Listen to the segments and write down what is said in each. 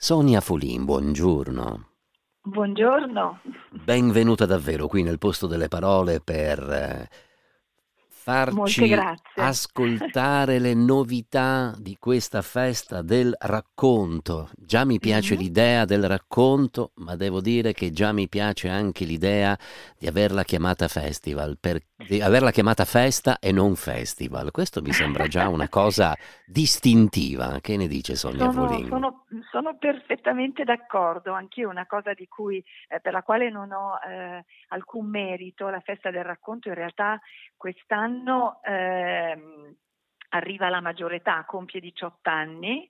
Sonia Folin, buongiorno. Buongiorno. Benvenuta davvero qui nel posto delle parole per eh, farci ascoltare le novità di questa festa del racconto. Già mi piace mm-hmm. l'idea del racconto, ma devo dire che già mi piace anche l'idea di averla chiamata festival, per, di averla chiamata festa e non festival. Questo mi sembra già una cosa distintiva. Che ne dice Sonia sono, Volin? Sono, sono, perfettamente d'accordo, anch'io una cosa di cui, eh, per la quale non ho eh, alcun merito, la festa del racconto in realtà quest'anno quest'anno ehm, arriva alla maggiore età, compie 18 anni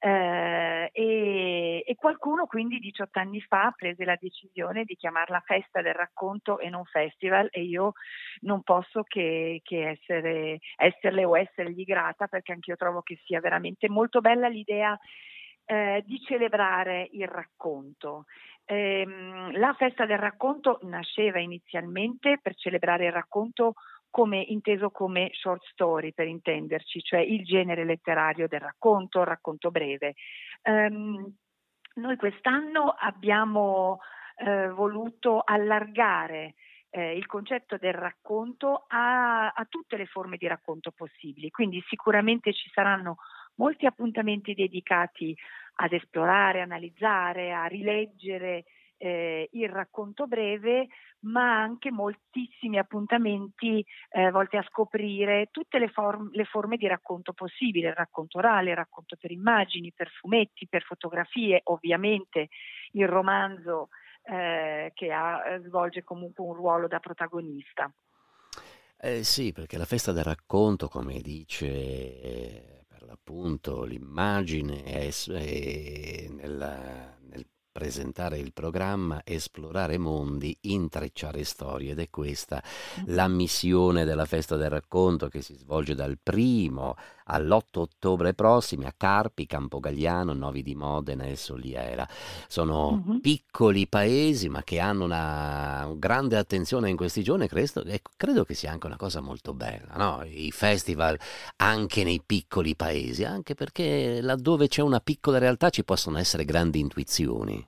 eh, e, e, qualcuno quindi 18 anni fa prese la decisione di chiamarla festa del racconto e non festival e io non posso che, che essere, esserle o essergli grata perché anche io trovo che sia veramente molto bella l'idea eh, di celebrare il racconto. Eh, la festa del racconto nasceva inizialmente per celebrare il racconto come, inteso come short story per intenderci, cioè il genere letterario del racconto, il racconto breve. Um, noi quest'anno abbiamo eh, voluto allargare eh, il concetto del racconto a, a, tutte le forme di racconto possibili, quindi sicuramente ci saranno molti appuntamenti dedicati ad esplorare, analizzare, a rileggere eh, il racconto breve, ma anche moltissimi appuntamenti eh, volti a scoprire tutte le, form- le, forme di racconto possibile, il racconto orale, il racconto per immagini, per fumetti, per fotografie, ovviamente il romanzo eh, che ha, eh, svolge comunque un ruolo da protagonista. Eh sì, perché la festa del racconto, come dice eh, per l'appunto l'immagine, è, è nella, nel presentare il programma, esplorare mondi, intrecciare storie ed è questa la missione della festa del racconto che si svolge dal primo all'8 ottobre prossimi a Carpi, Campogagliano, Novi di Modena e Soliera. Sono uh-huh. piccoli paesi ma che hanno una grande attenzione in questi giorni e credo che sia anche una cosa molto bella, no? i festival anche nei piccoli paesi, anche perché laddove c'è una piccola realtà ci possono essere grandi intuizioni.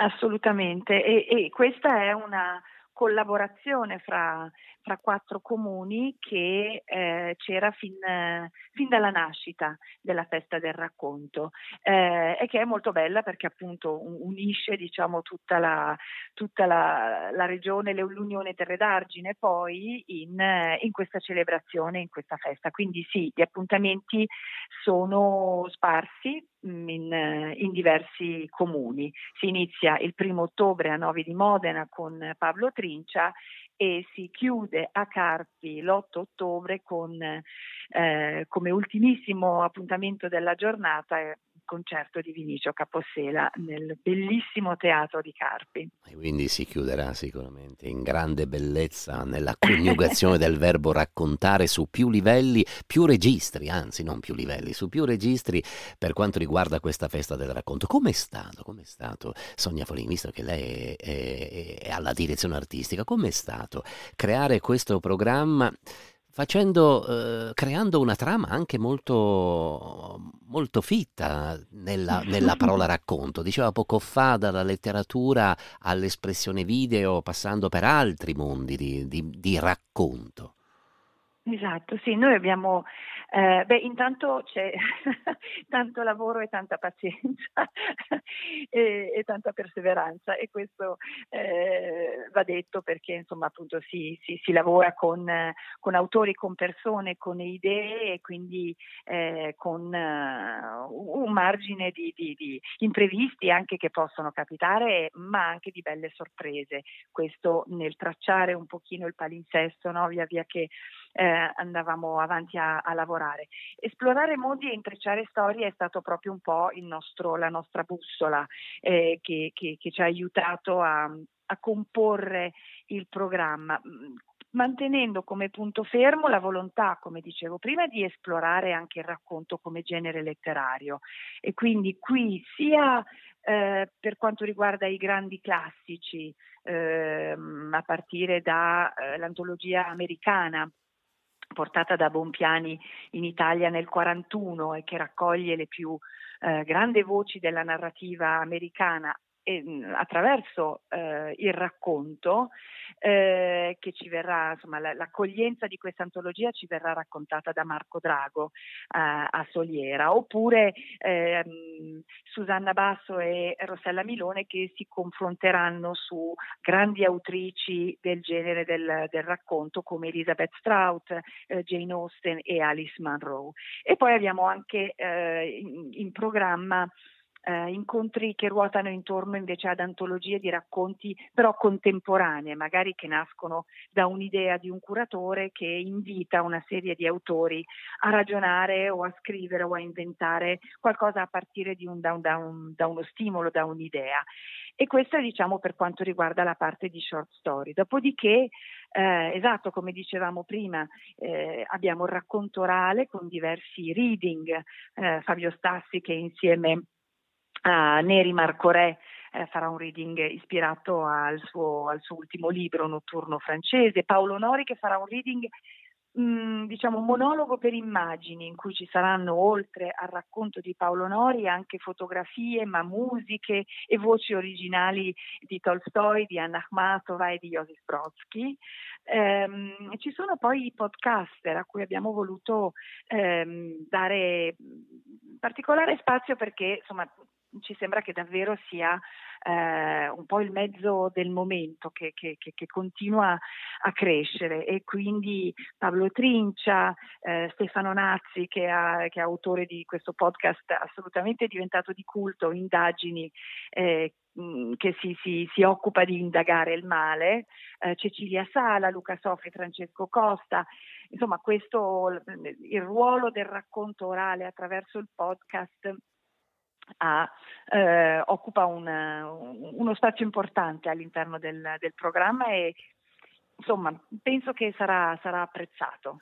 Assolutamente, e, e questa è una collaborazione fra, fra quattro comuni che eh, c'era fin, fin, dalla nascita della festa del racconto eh, e che è molto bella perché appunto unisce diciamo, tutta, la, tutta la, la regione, l'Unione Terre d'Argine poi in, in, questa celebrazione, in questa festa. Quindi sì, gli appuntamenti sono sparsi in, eh, in, diversi comuni. Si inizia il primo ottobre a Novi di Modena con Pablo Trincia e si chiude a Carpi l'8 ottobre con eh, come ultimissimo appuntamento della giornata concerto di Vinicio Capossela nel bellissimo teatro di Carpi. E quindi si chiuderà sicuramente in grande bellezza nella coniugazione del verbo raccontare su più livelli, più registri, anzi non più livelli, su più registri per quanto riguarda questa festa del racconto. Com'è stato? Com'è stato Sonia Folin, visto che lei è, è, è alla direzione artistica, com'è stato creare questo programma? facendo, eh, creando una trama anche molto, molto fitta nella, nella, parola racconto. Diceva poco fa, dalla letteratura all'espressione video, passando per altri mondi di, di, di racconto. Esatto, sì, noi abbiamo eh, beh, intanto c'è tanto lavoro e tanta pazienza e, e, tanta perseveranza e questo eh, va detto perché insomma appunto si, si, si lavora con, con, autori, con persone, con idee e quindi eh, con uh, un margine di, di, di, imprevisti anche che possono capitare ma anche di belle sorprese. Questo nel tracciare un pochino il palinsesto no? via via che eh, andavamo avanti a, a, lavorare. Esplorare mondi e intrecciare storie è stato proprio un po' nostro, la nostra bussola eh, che, che, che, ci ha aiutato a, a comporre il programma mm, mantenendo come punto fermo la volontà, come dicevo prima, di esplorare anche il racconto come genere letterario. E quindi qui sia eh, per quanto riguarda i grandi classici, ehm, a partire dall'antologia eh, americana portata da Bonpiani in Italia nel 1941 e che raccoglie le più eh, grandi voci della narrativa americana eh, attraverso eh, il racconto eh, che ci verrà, insomma, la, l'accoglienza di questa antologia ci verrà raccontata da Marco Drago eh, a Soliera, oppure ehm, Susanna Basso e Rossella Milone che si confronteranno su grandi autrici del genere del, del racconto come Elizabeth Strout, eh, Jane Austen e Alice Munro. E poi abbiamo anche eh, in, in programma eh, incontri che ruotano intorno invece ad antologie di racconti però contemporanee, magari che nascono da un'idea di un curatore che invita una serie di autori a ragionare o a scrivere o a inventare qualcosa a partire un, da, un, da, un, da uno stimolo, da un'idea. E questo è diciamo per quanto riguarda la parte di short story. Dopodiché, eh, esatto, come dicevamo prima, eh, abbiamo il racconto orale con diversi reading, eh, Fabio Stassi che insieme Uh, Neri Marco Re eh, farà un reading ispirato al suo, al suo, ultimo libro notturno francese, Paolo Nori che farà un reading mh, mm, diciamo monologo per immagini in cui ci saranno oltre al racconto di Paolo Nori anche fotografie ma musiche e voci originali di Tolstoi, di Anna Akhmatova e di Joseph Brodsky ehm, ci sono poi i podcaster a cui abbiamo voluto ehm, dare particolare spazio perché insomma ci sembra che davvero sia eh, un po' il mezzo del momento che, che, che, che continua a crescere e quindi Pablo Trincia, eh, Stefano Nazzi che, ha, è autore di questo podcast assolutamente diventato di culto, Indagini, eh, che si, si, si, occupa di indagare il male, eh, Cecilia Sala, Luca Sofri, Francesco Costa, insomma questo, il ruolo del racconto orale attraverso il podcast ha, eh, occupa una, uno spazio importante all'interno del, del programma e insomma, penso che sarà, sarà apprezzato.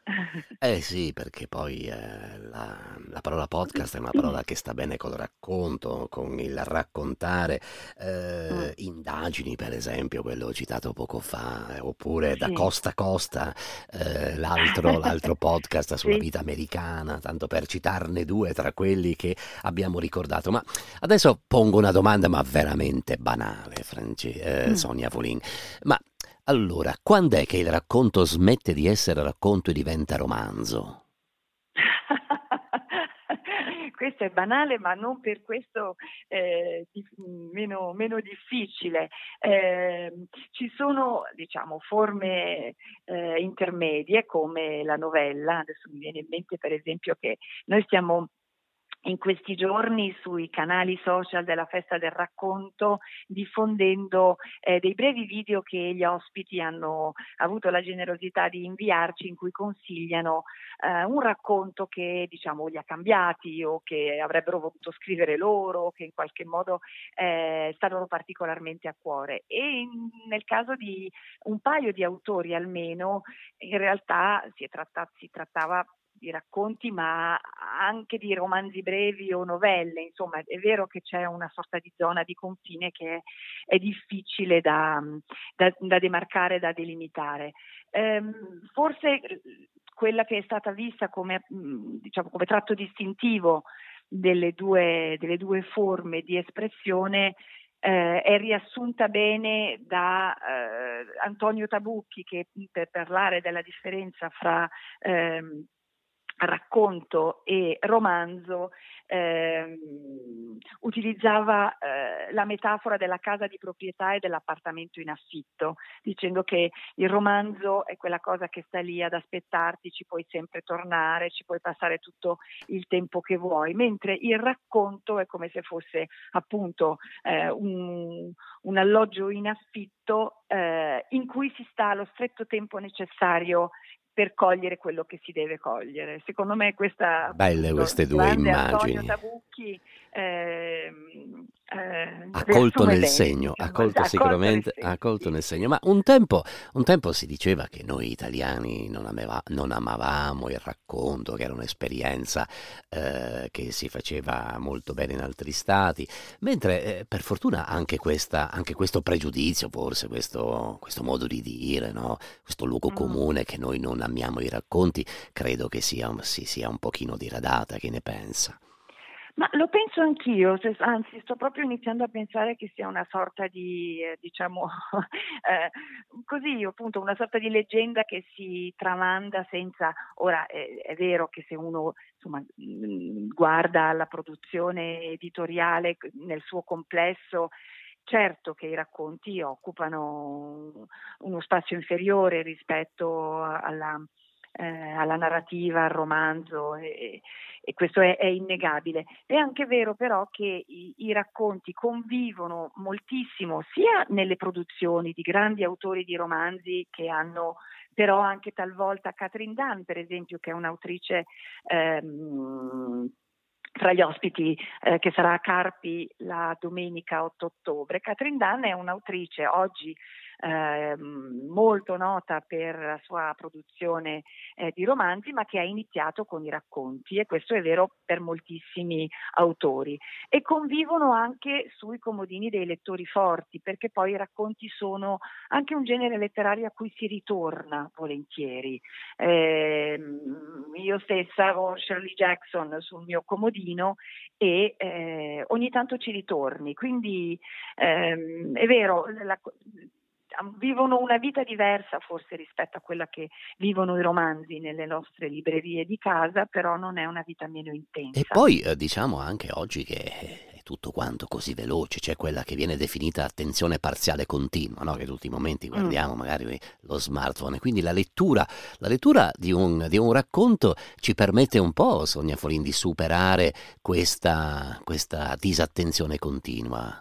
Eh sì, perché poi eh, la, la, parola podcast è una parola che sta bene col racconto, con il raccontare, eh, mm. indagini per esempio, quello citato poco fa, oppure sì. da costa a costa, eh, l'altro, l'altro, podcast sulla sì. vita americana, tanto per citarne due tra quelli che abbiamo ricordato. Ma adesso pongo una domanda, ma veramente banale, Franci, eh, mm. Sonia Volin. Ma allora, quando è che il racconto smette di essere racconto e diventa romanzo? questo è banale, ma non per questo eh, meno, meno, difficile. Eh, ci sono diciamo, forme eh, intermedie come la novella, adesso mi viene in mente per esempio che noi stiamo in questi giorni sui canali social della Festa del Racconto diffondendo eh, dei brevi video che gli ospiti hanno avuto la generosità di inviarci in cui consigliano eh, un racconto che diciamo li ha cambiati o che avrebbero voluto scrivere loro, che in qualche modo eh, sta loro particolarmente a cuore. E in, nel caso di un paio di autori almeno, in realtà si, tratta, si trattava di racconti, ma anche di romanzi brevi o novelle. Insomma, è vero che c'è una sorta di zona di confine che è difficile da, da, da demarcare, da delimitare. Ehm, forse quella che è stata vista come, diciamo, come tratto distintivo delle due, delle due, forme di espressione eh, è riassunta bene da eh, Antonio Tabucchi che per parlare della differenza fra eh, racconto e romanzo eh, utilizzava eh, la metafora della casa di proprietà e dell'appartamento in affitto, dicendo che il romanzo è quella cosa che sta lì ad aspettarti, ci puoi sempre tornare, ci puoi passare tutto il tempo che vuoi, mentre il racconto è come se fosse appunto eh, un, un, alloggio in affitto eh, in cui si sta lo stretto tempo necessario per cogliere quello che si deve cogliere. Secondo me questa... Belle queste due immagini. Antonio Tabucchi eh, eh, ha nel eventi, segno, ha colto sicuramente, accolto, colto nel segno. Ma un tempo, un tempo, si diceva che noi italiani non, ameva, non amavamo il racconto, che era un'esperienza eh, che si faceva molto bene in altri stati, mentre eh, per fortuna anche, questa, anche questo pregiudizio, forse questo, questo, modo di dire, no? questo luogo mm. comune che noi non amiamo i racconti, credo che sia, si sia un pochino diradata. Che ne pensa? Ma lo penso anch'io, anzi sto proprio iniziando a pensare che sia una sorta di, eh, diciamo, eh, così appunto, una sorta di leggenda che si tramanda senza... Ora eh, è vero che se uno insomma, mm, guarda la produzione editoriale nel suo complesso Certo che i racconti occupano uno spazio inferiore rispetto alla, eh, alla narrativa, al romanzo e, e questo è, è, innegabile. È anche vero però che i, i, racconti convivono moltissimo sia nelle produzioni di grandi autori di romanzi che hanno però anche talvolta Catherine Dunn, per esempio, che è un'autrice ehm, tra gli ospiti eh, che sarà a Carpi la domenica 8 ottobre. Catherine Dunn è un'autrice oggi eh, molto nota per la sua produzione eh, di romanzi, ma che ha iniziato con i racconti e questo è vero per moltissimi autori. E convivono anche sui comodini dei lettori forti, perché poi i racconti sono anche un genere letterario a cui si ritorna volentieri. Eh, io stessa ho Shirley Jackson sul mio comodino e eh, ogni tanto ci ritorni. Quindi ehm, è vero, la, vivono una vita diversa forse rispetto a quella che vivono i romanzi nelle nostre librerie di casa, però non è una vita meno intensa. E poi eh, diciamo anche oggi che eh, è tutto quanto così veloce, c'è cioè quella che viene definita attenzione parziale continua, no? che tutti i momenti mm. guardiamo magari lo smartphone. Quindi la lettura, la lettura di, un, di un racconto ci permette un po', Sonia Forin, di superare questa, questa disattenzione continua.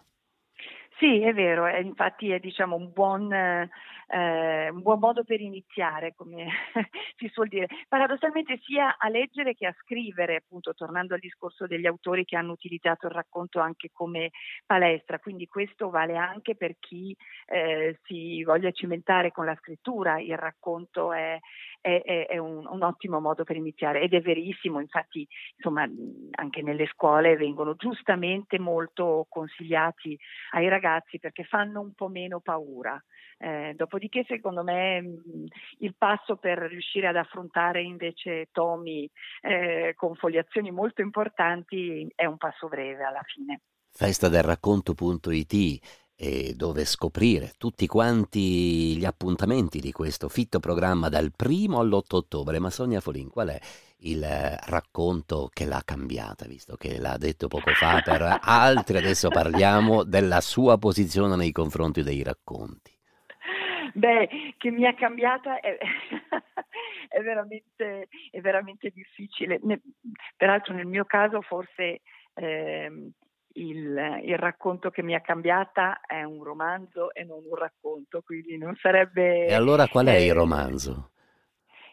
Sì, è vero, è, eh, infatti è diciamo, un buon eh, eh, un buon modo per iniziare, come si suol dire, paradossalmente sia a leggere che a scrivere, appunto tornando al discorso degli autori che hanno utilizzato il racconto anche come palestra, quindi questo vale anche per chi eh, si voglia cimentare con la scrittura, il racconto è, è, è, un, un, ottimo modo per iniziare ed è verissimo, infatti insomma, anche nelle scuole vengono giustamente molto consigliati ai ragazzi perché fanno un po' meno paura. Eh, dopodiché, secondo me, mh, mm, il passo per riuscire ad affrontare invece tomi eh, con foliazioni molto importanti è un passo breve alla fine. Festa del racconto.it e dove scoprire tutti quanti gli appuntamenti di questo fitto programma dal primo all'8 ottobre. Ma Sonia Folin, qual è il eh, racconto che l'ha cambiata, visto che l'ha detto poco fa per altri? Adesso parliamo della sua posizione nei confronti dei racconti. Beh, che mi ha cambiata è, è, veramente, è veramente, difficile. Ne, peraltro nel mio caso forse eh, il, il, racconto che mi ha cambiata è un romanzo e non un racconto, quindi non sarebbe... E allora qual è eh, il romanzo?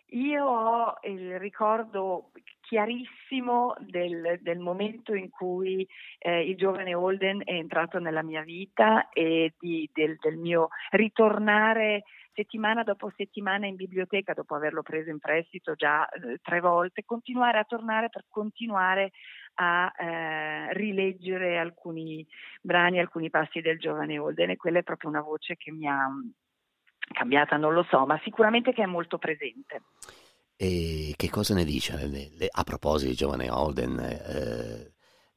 Io ho il ricordo chiarissimo del, del momento in cui eh, il giovane Holden è entrato nella mia vita e di, del, del mio ritornare settimana dopo settimana in biblioteca, dopo averlo preso in prestito già eh, tre volte, continuare a tornare per continuare a eh, rileggere alcuni brani, alcuni passi del giovane Holden e quella è proprio una voce che mi ha mm, cambiata, non lo so, ma sicuramente che è molto presente. E che cosa ne dice a proposito di Giovane Holden? Eh,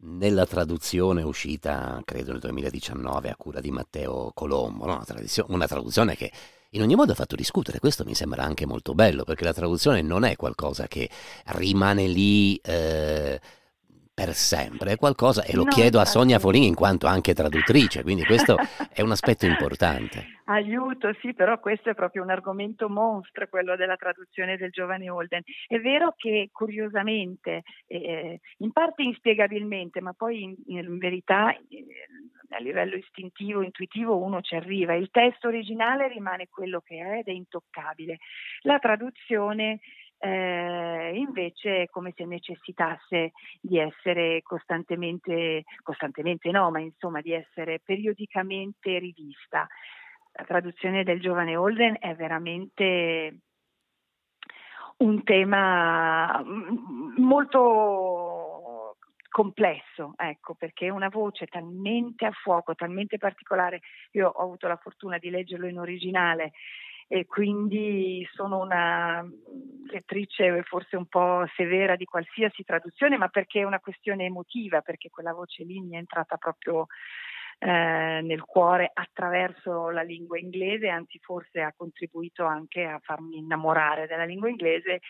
nella traduzione uscita, credo, nel 2019 a cura di Matteo Colombo, no? una, una traduzione che in ogni modo ha fatto discutere, questo mi sembra anche molto bello, perché la traduzione non è qualcosa che rimane lì... Eh, per sempre è qualcosa, e lo no, chiedo a Sonia Folin in quanto anche traduttrice, quindi questo è un aspetto importante. Aiuto, sì, però questo è proprio un argomento mostro, quello della traduzione del giovane Holden. È vero che curiosamente, eh, eh, in parte inspiegabilmente, ma poi in, in verità eh, a livello istintivo, intuitivo, uno ci arriva. Il testo originale rimane quello che è ed è intoccabile. La traduzione eh, invece come se necessitasse di essere costantemente, costantemente no, ma insomma di essere periodicamente rivista. La traduzione del giovane Holden è veramente un tema mm, molto complesso, ecco, perché una voce talmente a fuoco, talmente particolare. Io ho avuto la fortuna di leggerlo in originale e quindi sono una lettrice forse un po' severa di qualsiasi traduzione, ma perché è una questione emotiva, perché quella voce lì mi è entrata proprio eh, nel cuore attraverso la lingua inglese, anzi forse ha contribuito anche a farmi innamorare della lingua inglese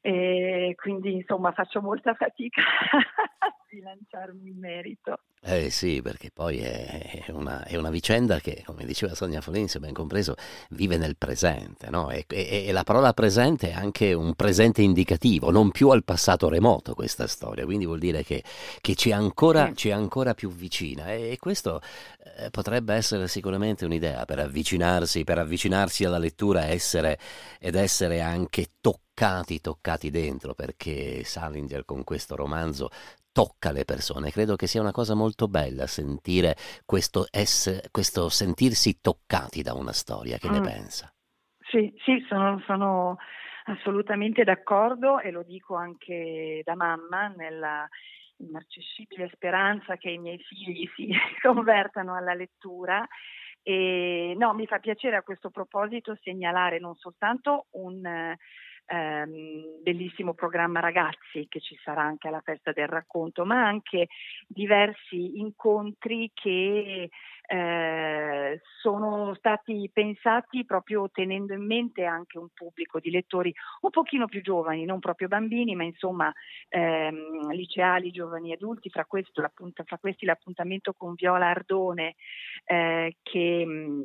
e quindi insomma faccio molta fatica a bilanciarmi in merito. Eh sì, perché poi è una, è una vicenda che, come diceva Sonia Folin, se ben compreso, vive nel presente, no? E, e, e, la parola presente è anche un presente indicativo, non più al passato remoto questa storia, quindi vuol dire che, che ci, è ancora, eh. ci, ancora, più vicina e, e questo eh, potrebbe essere sicuramente un'idea per avvicinarsi, per avvicinarsi alla lettura essere, ed essere anche toccato toccati, toccati dentro, perché Salinger con questo romanzo tocca le persone. Credo che sia una cosa molto bella sentire questo, essere, questo sentirsi toccati da una storia. Che mm. ne pensa? Sì, sì sono, sono, assolutamente d'accordo e lo dico anche da mamma nella immarcescibile speranza che i miei figli si convertano alla lettura. E, no, mi fa piacere a questo proposito segnalare non soltanto un ehm, bellissimo programma ragazzi che ci sarà anche alla festa del racconto, ma anche diversi incontri che eh, sono stati pensati proprio tenendo in mente anche un pubblico di lettori un pochino più giovani, non proprio bambini, ma insomma ehm, liceali, giovani adulti, fra, questo, fra, questi l'appuntamento con Viola Ardone eh, che... Mm,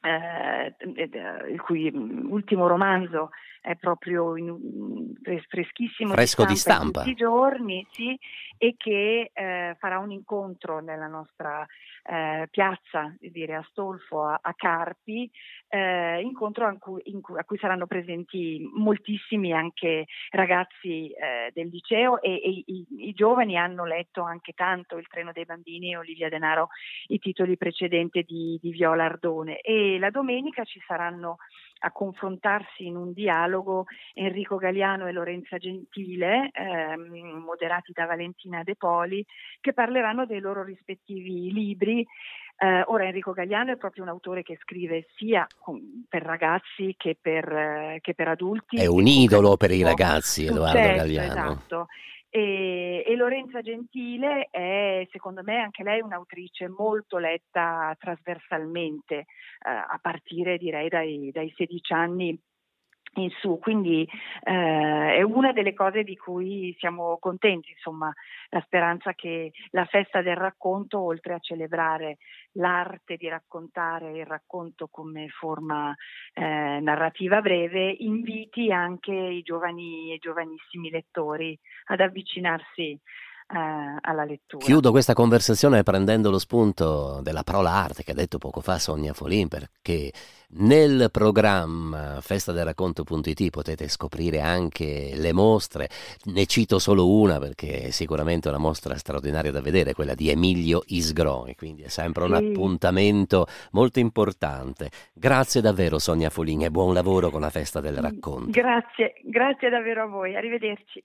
eh, eh, il cui mm, ultimo romanzo è proprio in, mm, freschissimo Fresco di stampa, di stampa. tutti i giorni sì, e che eh, farà un incontro nella nostra eh, piazza dire, a Stolfo, a, a Carpi, eh, incontro a cui, in cui, a cui, saranno presenti moltissimi anche ragazzi eh, del liceo e, e i, i, giovani hanno letto anche tanto Il treno dei bambini e Olivia Denaro, i titoli precedenti di, di Viola Ardone e la domenica ci saranno a confrontarsi in un dialogo Enrico Galiano e Lorenza Gentile, ehm, moderati da Valentina De Poli, che parleranno dei loro rispettivi libri. Eh, ora Enrico Gagliano è proprio un autore che scrive sia per ragazzi che per, eh, che per adulti. È un idolo per i ragazzi, Edoardo testo, Gagliano. Esatto. E, e, Lorenza Gentile è, secondo me, anche lei un'autrice molto letta trasversalmente, eh, a partire direi dai, dai 16 anni in su, quindi eh, è una delle cose di cui siamo contenti, insomma, la speranza che la festa del racconto, oltre a celebrare l'arte di raccontare il racconto come forma eh, narrativa breve, inviti anche i giovani e giovanissimi lettori ad avvicinarsi eh, alla lettura. Chiudo questa conversazione prendendo lo spunto della parola arte che ha detto poco fa Sonia Folin, perché nel programma Racconto.it potete scoprire anche le mostre, ne cito solo una perché è sicuramente una mostra straordinaria da vedere, quella di Emilio Isgroni, quindi è sempre un sì. appuntamento molto importante. Grazie davvero Sonia Folin e buon lavoro con la Festa del Racconto. Grazie, grazie davvero a voi, arrivederci.